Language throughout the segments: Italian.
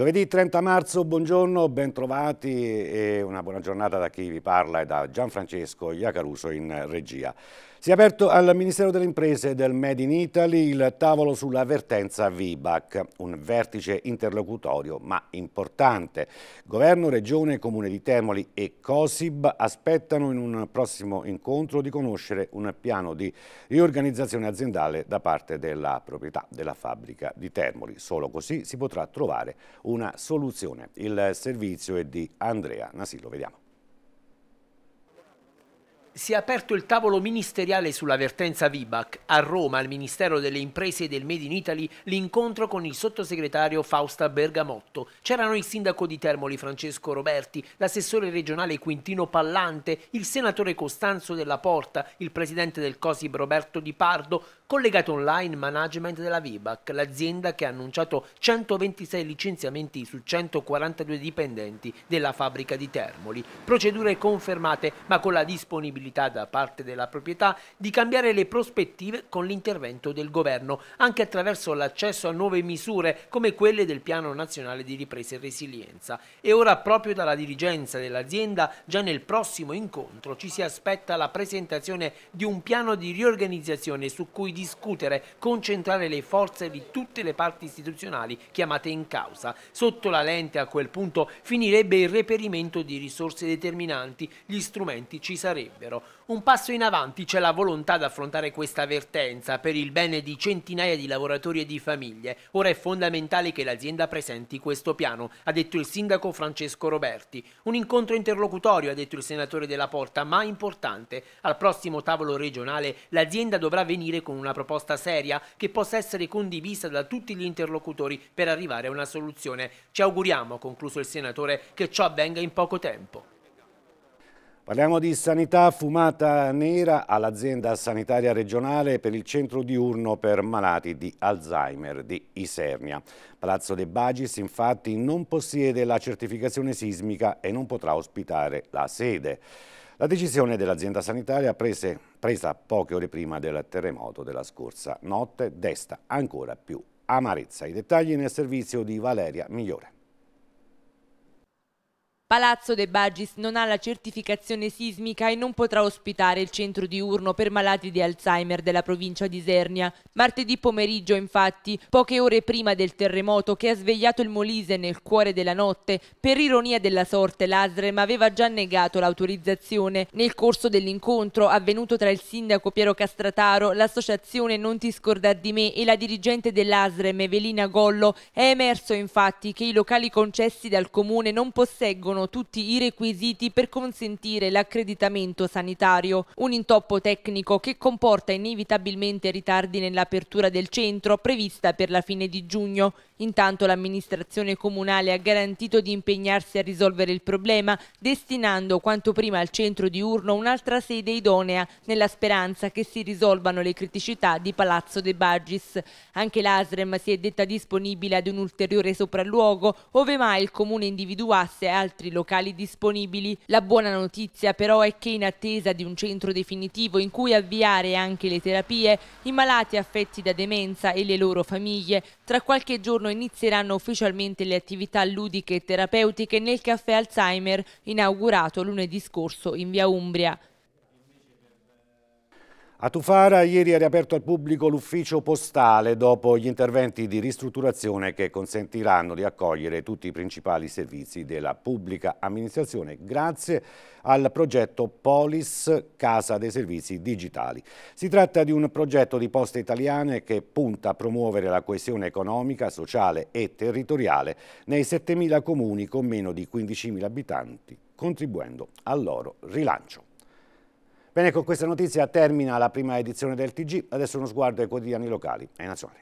Giovedì 30 marzo, buongiorno, bentrovati e una buona giornata da chi vi parla e da Gianfrancesco Iacaruso in regia. Si è aperto al Ministero delle Imprese e del Made in Italy il tavolo sulla vertenza VIBAC, un vertice interlocutorio ma importante. Governo, Regione, Comune di Termoli e Cosib aspettano in un prossimo incontro di conoscere un piano di riorganizzazione aziendale da parte della proprietà della fabbrica di Termoli. Solo così si potrà trovare una soluzione. Il servizio è di Andrea Nasillo, vediamo. Si è aperto il tavolo ministeriale sulla vertenza Vibac. A Roma, al Ministero delle Imprese e del Made in Italy, l'incontro con il sottosegretario Fausta Bergamotto. C'erano il sindaco di Termoli Francesco Roberti, l'assessore regionale Quintino Pallante, il senatore Costanzo della Porta, il presidente del COSIB Roberto Di Pardo, collegato online management della Vibac, l'azienda che ha annunciato 126 licenziamenti su 142 dipendenti della fabbrica di Termoli. Procedure confermate, ma con la disponibilità possibilità da parte della proprietà di cambiare le prospettive con l'intervento del governo, anche attraverso l'accesso a nuove misure come quelle del Piano Nazionale di Ripresa e Resilienza. E ora proprio dalla dirigenza dell'azienda, già nel prossimo incontro ci si aspetta la presentazione di un piano di riorganizzazione su cui discutere, concentrare le forze di tutte le parti istituzionali chiamate in causa. Sotto la lente a quel punto finirebbe il reperimento di risorse determinanti, gli strumenti ci sarebbero. Ministero. Un passo in avanti c'è la volontà di affrontare questa avvertenza per il bene di centinaia di lavoratori e di famiglie. Ora è fondamentale che l'azienda presenti questo piano, ha detto il sindaco Francesco Roberti. Un incontro interlocutorio, ha detto il senatore della Porta, ma importante. Al prossimo tavolo regionale l'azienda dovrà venire con una proposta seria che possa essere condivisa da tutti gli interlocutori per arrivare a una soluzione. Ci auguriamo, ha concluso il senatore, che ciò avvenga in poco tempo. Parliamo di sanità fumata nera all'azienda sanitaria regionale per il centro diurno per malati di Alzheimer di Isernia. Palazzo De Bagis infatti non possiede la certificazione sismica e non potrà ospitare la sede. La decisione dell'azienda sanitaria prese, presa poche ore prima del terremoto della scorsa notte desta ancora più amarezza. I dettagli nel servizio di Valeria Migliore. Palazzo De Bagis non ha la certificazione sismica e non potrà ospitare il centro diurno per malati di Alzheimer della provincia di Isernia. Martedì pomeriggio, infatti, poche ore prima del terremoto che ha svegliato il Molise nel cuore della notte, per ironia della sorte l'Asrem aveva già negato l'autorizzazione. Nel corso dell'incontro avvenuto tra il sindaco Piero Castrataro, l'associazione Non ti scordar di me e la dirigente dell'Asrem Evelina Gollo, è emerso infatti che i locali concessi dal comune non posseggono sono tutti i requisiti per consentire l'accreditamento sanitario, un intoppo tecnico che comporta inevitabilmente ritardi nell'apertura del centro prevista per la fine di giugno. Intanto l'amministrazione comunale ha garantito di impegnarsi a risolvere il problema, destinando quanto prima al centro diurno un'altra sede idonea, nella speranza che si risolvano le criticità di Palazzo De Bagis. Anche l'ASREM si è detta disponibile ad un ulteriore sopralluogo, ove mai il comune individuasse altri locali disponibili. La buona notizia però è che in attesa di un centro definitivo in cui avviare anche le terapie, i malati affetti da demenza e le loro famiglie tra qualche giorno inizieranno ufficialmente le attività ludiche e terapeutiche nel caffè Alzheimer inaugurato lunedì scorso in via Umbria. A Tufara ieri ha riaperto al pubblico l'ufficio postale dopo gli interventi di ristrutturazione che consentiranno di accogliere tutti i principali servizi della pubblica amministrazione grazie al progetto Polis Casa dei Servizi Digitali. Si tratta di un progetto di poste italiane che punta a promuovere la coesione economica, sociale e territoriale nei 7.000 comuni con meno di 15.000 abitanti, contribuendo al loro rilancio. Bene, con questa notizia termina la prima edizione del TG, adesso uno sguardo ai quotidiani locali e nazionali.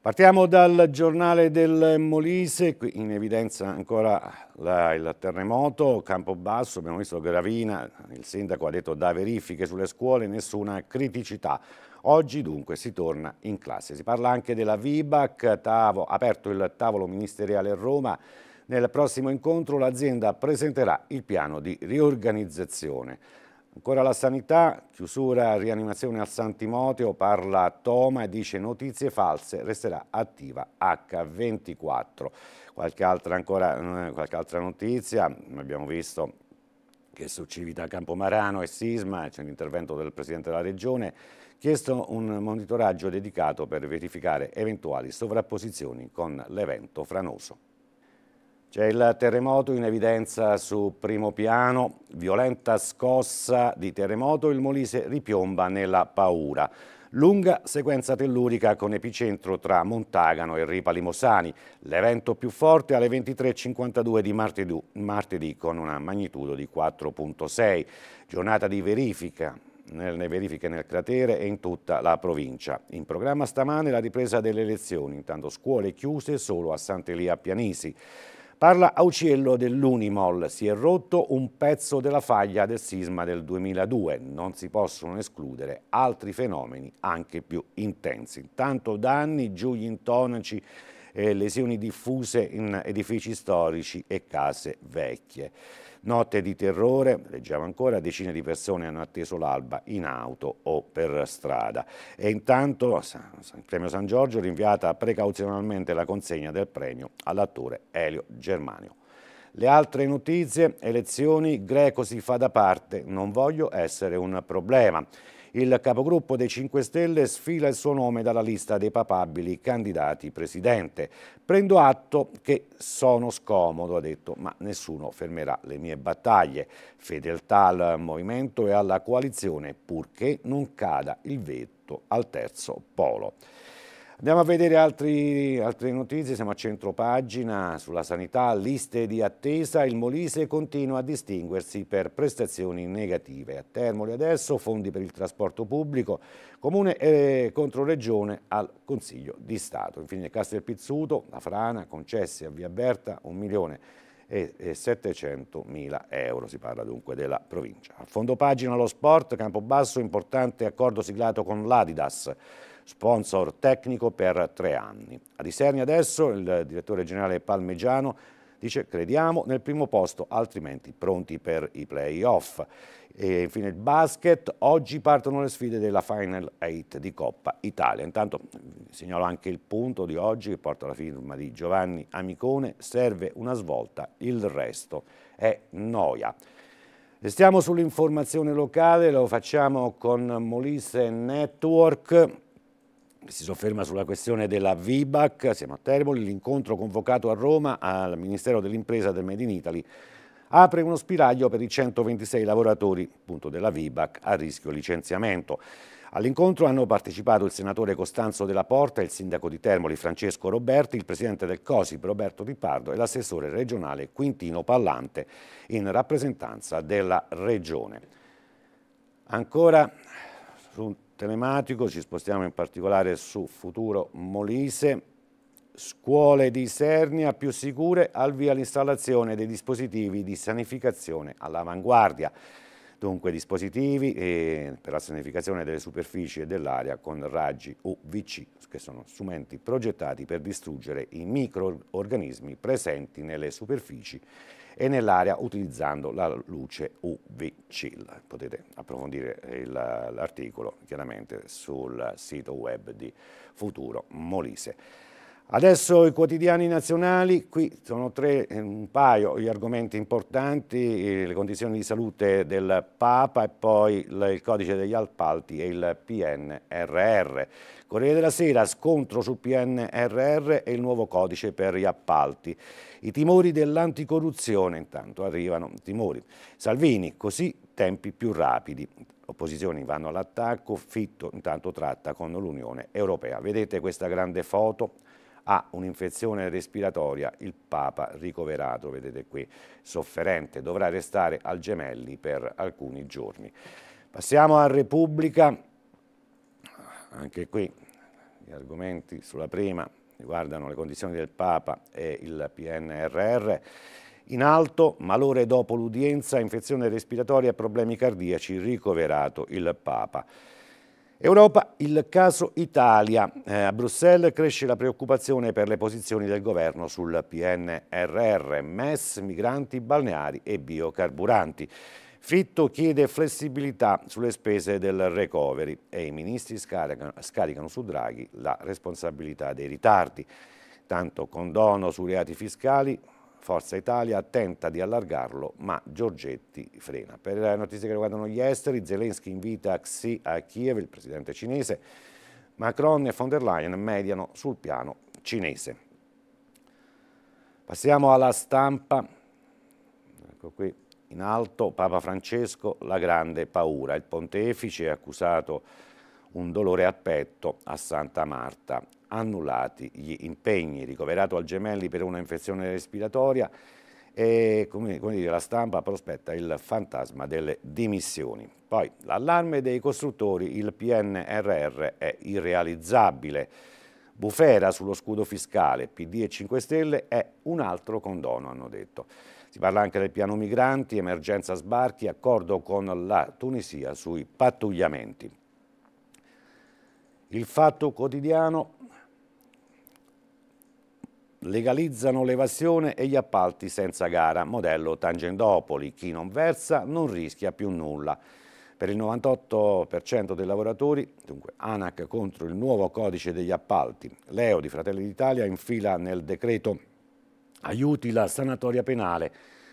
Partiamo dal giornale del Molise, qui in evidenza ancora la, il terremoto, Campobasso, abbiamo visto Gravina, il sindaco ha detto da verifiche sulle scuole, nessuna criticità. Oggi dunque si torna in classe. Si parla anche della Vibac, tavo, aperto il tavolo ministeriale a Roma, nel prossimo incontro l'azienda presenterà il piano di riorganizzazione. Ancora la sanità, chiusura, rianimazione al San Timoteo, parla Toma e dice notizie false, resterà attiva H24. Qualche altra, ancora, eh, qualche altra notizia, abbiamo visto che su Civita Campomarano e Sisma c'è l'intervento del Presidente della Regione, chiesto un monitoraggio dedicato per verificare eventuali sovrapposizioni con l'evento franoso. C'è il terremoto in evidenza su primo piano, violenta scossa di terremoto, il Molise ripiomba nella paura. Lunga sequenza tellurica con epicentro tra Montagano e Ripa Limosani. L'evento più forte alle 23.52 di martedì, martedì con una magnitudo di 4.6. Giornata di verifica nelle verifiche nel cratere e in tutta la provincia. In programma stamane la ripresa delle elezioni, intanto scuole chiuse solo a Sant'Elia Pianisi. Parla a uccello dell'Unimol, si è rotto un pezzo della faglia del sisma del 2002, non si possono escludere altri fenomeni anche più intensi. Intanto da anni giù gli intonaci eh, lesioni diffuse in edifici storici e case vecchie. Notte di terrore, leggiamo ancora, decine di persone hanno atteso l'alba in auto o per strada. E intanto il Premio San Giorgio rinviata precauzionalmente la consegna del premio all'attore Elio Germanio. Le altre notizie, elezioni, Greco si fa da parte, non voglio essere un problema il capogruppo dei 5 Stelle sfila il suo nome dalla lista dei papabili candidati presidente. Prendo atto che sono scomodo, ha detto, ma nessuno fermerà le mie battaglie. Fedeltà al movimento e alla coalizione, purché non cada il veto al terzo polo. Andiamo a vedere altri, altre notizie, siamo a centro pagina sulla sanità, liste di attesa, il Molise continua a distinguersi per prestazioni negative. A Termoli adesso fondi per il trasporto pubblico, comune e eh, contro regione al Consiglio di Stato. Infine Castel Pizzuto, la frana, concessi a Via Berta 1 milione e 700 mila euro, si parla dunque della provincia. A fondo pagina lo sport, Campobasso, importante accordo siglato con l'Adidas sponsor tecnico per tre anni. A Isernia adesso il direttore generale Palmegiano dice crediamo nel primo posto, altrimenti pronti per i playoff. E infine il basket, oggi partono le sfide della Final 8 di Coppa Italia. Intanto segnalo anche il punto di oggi che porta la firma di Giovanni Amicone, serve una svolta, il resto è noia. Restiamo sull'informazione locale, lo facciamo con Molise Network si sofferma sulla questione della VIBAC, siamo a Termoli, l'incontro convocato a Roma al Ministero dell'Impresa del Made in Italy apre uno spiraglio per i 126 lavoratori appunto, della VIBAC a rischio licenziamento. All'incontro hanno partecipato il senatore Costanzo della Porta, il sindaco di Termoli Francesco Roberti, il presidente del COSIP Roberto Rippardo e l'assessore regionale Quintino Pallante in rappresentanza della regione. Ancora su telematico, ci spostiamo in particolare su Futuro Molise, scuole di Sernia più sicure al via l'installazione dei dispositivi di sanificazione all'avanguardia. Dunque dispositivi eh, per la sanificazione delle superfici e dell'aria con raggi UVC, che sono strumenti progettati per distruggere i microorganismi presenti nelle superfici e nell'aria utilizzando la luce UVC. Potete approfondire eh, l'articolo chiaramente sul sito web di Futuro Molise. Adesso i quotidiani nazionali, qui sono tre, eh, un paio gli argomenti importanti, eh, le condizioni di salute del Papa e poi il codice degli appalti e il PNRR. Corriere della Sera, scontro sul PNRR e il nuovo codice per gli appalti. I timori dell'anticorruzione intanto arrivano, timori. Salvini, così tempi più rapidi. Opposizioni vanno all'attacco, Fitto intanto tratta con l'Unione Europea. Vedete questa grande foto? ha un'infezione respiratoria, il Papa ricoverato, vedete qui, sofferente, dovrà restare al Gemelli per alcuni giorni. Passiamo a Repubblica, anche qui gli argomenti sulla prima riguardano le condizioni del Papa e il PNRR. In alto, malore dopo l'udienza, infezione respiratoria e problemi cardiaci, ricoverato il Papa. Europa, il caso Italia. Eh, a Bruxelles cresce la preoccupazione per le posizioni del governo sul PNRR, MES, migranti, balneari e biocarburanti. Fitto chiede flessibilità sulle spese del recovery e i ministri scaricano, scaricano su Draghi la responsabilità dei ritardi. Tanto condono sui reati fiscali, Forza Italia tenta di allargarlo, ma Giorgetti frena. Per le notizie che riguardano gli esteri, Zelensky invita Xi a Kiev, il presidente cinese. Macron e von der Leyen mediano sul piano cinese. Passiamo alla stampa. Ecco qui, in alto, Papa Francesco, la grande paura. Il pontefice è accusato un dolore a petto a Santa Marta annullati gli impegni, ricoverato al Gemelli per una infezione respiratoria e come, come dire, la stampa prospetta il fantasma delle dimissioni. Poi l'allarme dei costruttori, il PNRR è irrealizzabile. Bufera sullo scudo fiscale, PD e 5 Stelle è un altro condono, hanno detto. Si parla anche del piano migranti, emergenza sbarchi, accordo con la Tunisia sui pattugliamenti. Il fatto quotidiano legalizzano l'evasione e gli appalti senza gara, modello Tangendopoli, chi non versa non rischia più nulla. Per il 98% dei lavoratori, dunque ANAC contro il nuovo codice degli appalti, Leo di Fratelli d'Italia infila nel decreto aiuti la sanatoria penale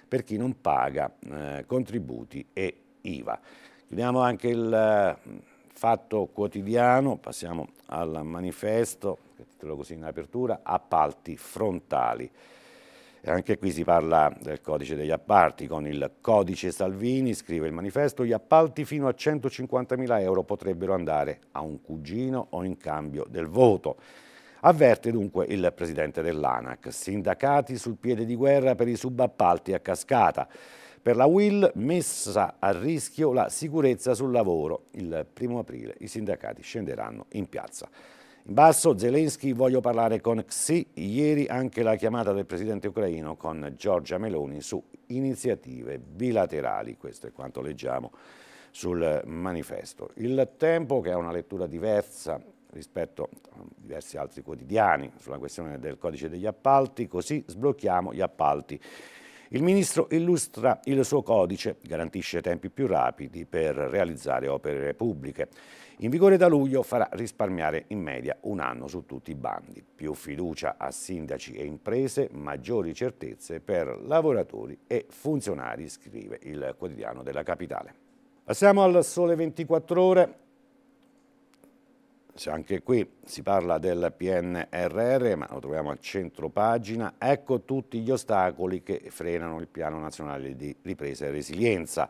per chi non paga eh, contributi e IVA. Chiudiamo anche il... Eh, Fatto quotidiano, passiamo al manifesto, titolo così in apertura, appalti frontali. E anche qui si parla del codice degli appalti, con il codice Salvini, scrive il manifesto, gli appalti fino a 150.000 euro potrebbero andare a un cugino o in cambio del voto. Avverte dunque il presidente dell'ANAC, sindacati sul piede di guerra per i subappalti a cascata. Per la Will messa a rischio la sicurezza sul lavoro. Il primo aprile i sindacati scenderanno in piazza. In basso Zelensky, voglio parlare con Xi. Ieri anche la chiamata del presidente ucraino con Giorgia Meloni su iniziative bilaterali. Questo è quanto leggiamo sul manifesto. Il tempo, che ha una lettura diversa rispetto a diversi altri quotidiani sulla questione del codice degli appalti, così sblocchiamo gli appalti. Il ministro illustra il suo codice, garantisce tempi più rapidi per realizzare opere pubbliche. In vigore da luglio farà risparmiare in media un anno su tutti i bandi. Più fiducia a sindaci e imprese, maggiori certezze per lavoratori e funzionari, scrive il quotidiano della capitale. Passiamo al sole 24 ore anche qui si parla del PNRR, ma lo troviamo a centro pagina. Ecco tutti gli ostacoli che frenano il Piano Nazionale di Ripresa e Resilienza.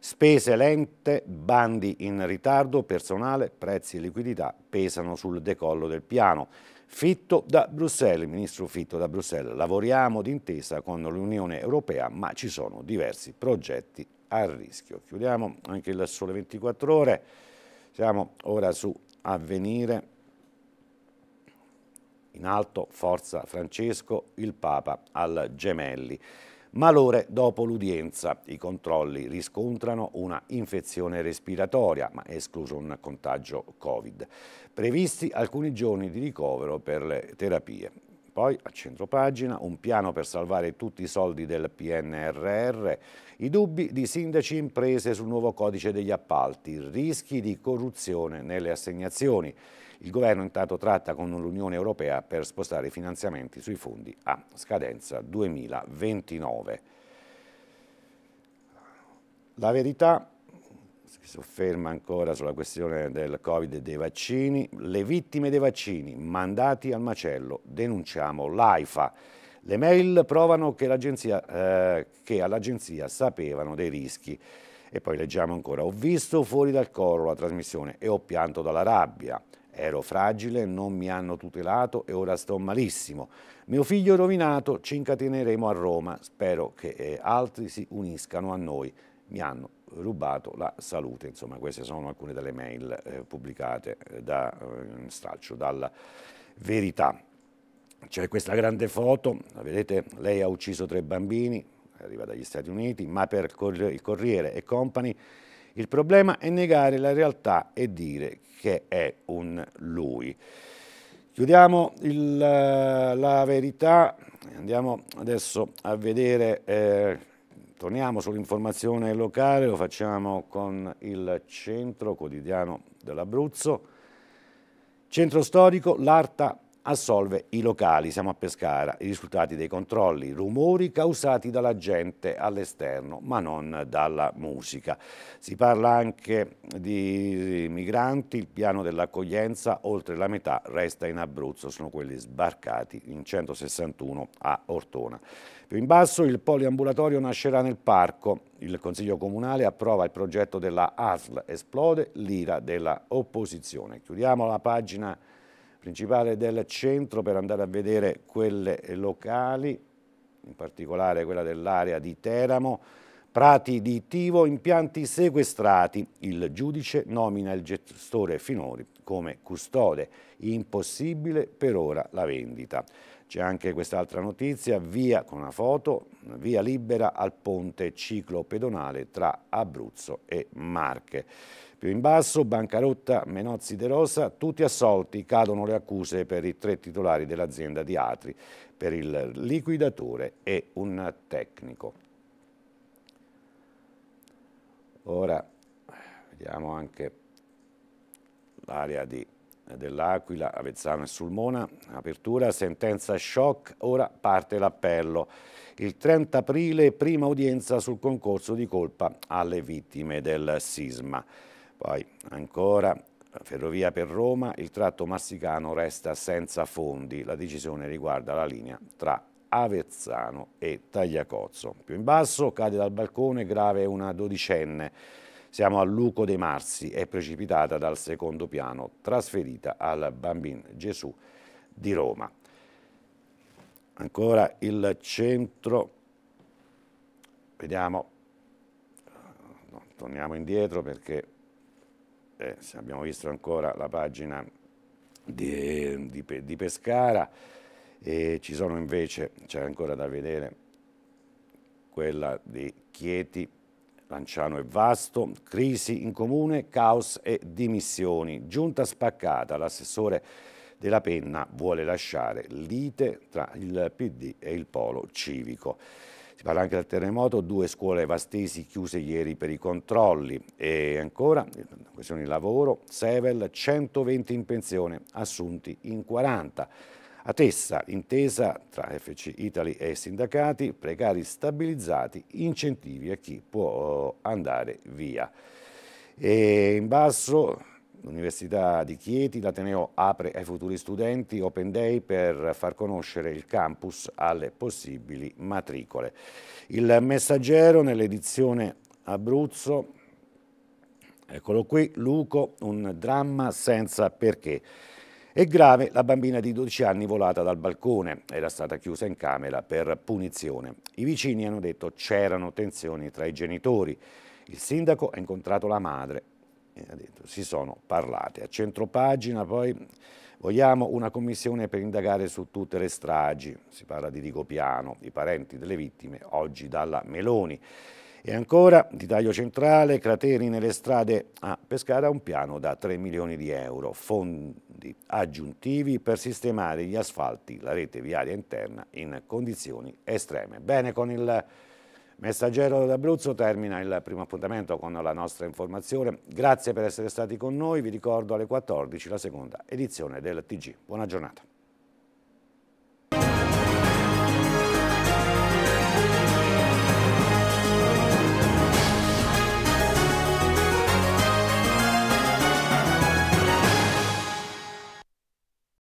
Spese lente, bandi in ritardo, personale, prezzi e liquidità pesano sul decollo del piano. Fitto da Bruxelles, ministro Fitto da Bruxelles, lavoriamo d'intesa con l'Unione Europea, ma ci sono diversi progetti a rischio. Chiudiamo anche il sole 24 ore. Siamo ora su a venire. In alto, forza Francesco, il Papa al Gemelli. Ma l'ore dopo l'udienza i controlli riscontrano una infezione respiratoria, ma è escluso un contagio Covid. Previsti alcuni giorni di ricovero per le terapie. Poi a centro pagina un piano per salvare tutti i soldi del PNRR, i dubbi di sindaci e imprese sul nuovo codice degli appalti, rischi di corruzione nelle assegnazioni. Il governo intanto tratta con l'Unione Europea per spostare i finanziamenti sui fondi a scadenza 2029. La verità si sofferma ancora sulla questione del Covid e dei vaccini. Le vittime dei vaccini mandati al macello, denunciamo l'AIFA. Le mail provano che, eh, che all'agenzia sapevano dei rischi. E poi leggiamo ancora, ho visto fuori dal coro la trasmissione e ho pianto dalla rabbia. Ero fragile, non mi hanno tutelato e ora sto malissimo. Mio figlio è rovinato, ci incateneremo a Roma. Spero che eh, altri si uniscano a noi. Mi hanno rubato la salute. Insomma, queste sono alcune delle mail eh, pubblicate eh, da eh, Straccio, dalla Verità. C'è questa grande foto, la vedete, lei ha ucciso tre bambini, arriva dagli Stati Uniti, ma per il Corriere e Company il problema è negare la realtà e dire che è un lui. Chiudiamo il, eh, la verità, andiamo adesso a vedere... Eh, Torniamo sull'informazione locale, lo facciamo con il Centro Quotidiano dell'Abruzzo. Centro storico, l'Arta assolve i locali, siamo a Pescara, i risultati dei controlli, rumori causati dalla gente all'esterno ma non dalla musica. Si parla anche di migranti, il piano dell'accoglienza, oltre la metà resta in Abruzzo, sono quelli sbarcati in 161 a Ortona. Più in basso il poliambulatorio nascerà nel parco. Il Consiglio Comunale approva il progetto della ASL, esplode l'ira della opposizione. Chiudiamo la pagina principale del centro per andare a vedere quelle locali, in particolare quella dell'area di Teramo, prati di Tivo, impianti sequestrati. Il giudice nomina il gestore Finori come custode, impossibile per ora la vendita. C'è anche quest'altra notizia, via con una foto, via libera al ponte ciclopedonale tra Abruzzo e Marche. Più in basso, bancarotta Menozzi De Rosa, tutti assolti, cadono le accuse per i tre titolari dell'azienda di Atri, per il liquidatore e un tecnico. Ora vediamo anche l'area di eh, dell'Aquila, Avezzano e Sulmona, apertura, sentenza shock, ora parte l'appello. Il 30 aprile prima udienza sul concorso di colpa alle vittime del sisma. Poi ancora Ferrovia per Roma, il tratto massicano resta senza fondi, la decisione riguarda la linea tra Avezzano e Tagliacozzo. Più in basso cade dal balcone grave una dodicenne siamo a Luco dei Marsi, è precipitata dal secondo piano, trasferita al Bambin Gesù di Roma. Ancora il centro, vediamo, no, torniamo indietro perché eh, abbiamo visto ancora la pagina di, di, di Pescara e ci sono invece, c'è ancora da vedere, quella di Chieti Lanciano e Vasto, crisi in comune, caos e dimissioni. Giunta spaccata, l'assessore della Penna vuole lasciare lite tra il PD e il polo civico. Si parla anche del terremoto, due scuole vastesi chiuse ieri per i controlli e ancora, questione di lavoro, Sevel 120 in pensione, assunti in 40. A Tessa, intesa tra FC Italy e sindacati, precari stabilizzati, incentivi a chi può eh, andare via. E in basso l'Università di Chieti, l'Ateneo apre ai futuri studenti Open Day per far conoscere il campus alle possibili matricole. Il messaggero nell'edizione Abruzzo, eccolo qui, Luco, un dramma senza perché. È grave la bambina di 12 anni volata dal balcone, era stata chiusa in camera per punizione. I vicini hanno detto c'erano tensioni tra i genitori. Il sindaco ha incontrato la madre e ha detto si sono parlate. A centro pagina poi vogliamo una commissione per indagare su tutte le stragi, si parla di Rigopiano, i parenti delle vittime, oggi dalla Meloni. E ancora di taglio centrale, crateri nelle strade a Pescara, un piano da 3 milioni di euro, fondi aggiuntivi per sistemare gli asfalti, la rete viaria interna in condizioni estreme. Bene, con il Messaggero d'Abruzzo termina il primo appuntamento con la nostra informazione. Grazie per essere stati con noi, vi ricordo alle 14 la seconda edizione del TG. Buona giornata.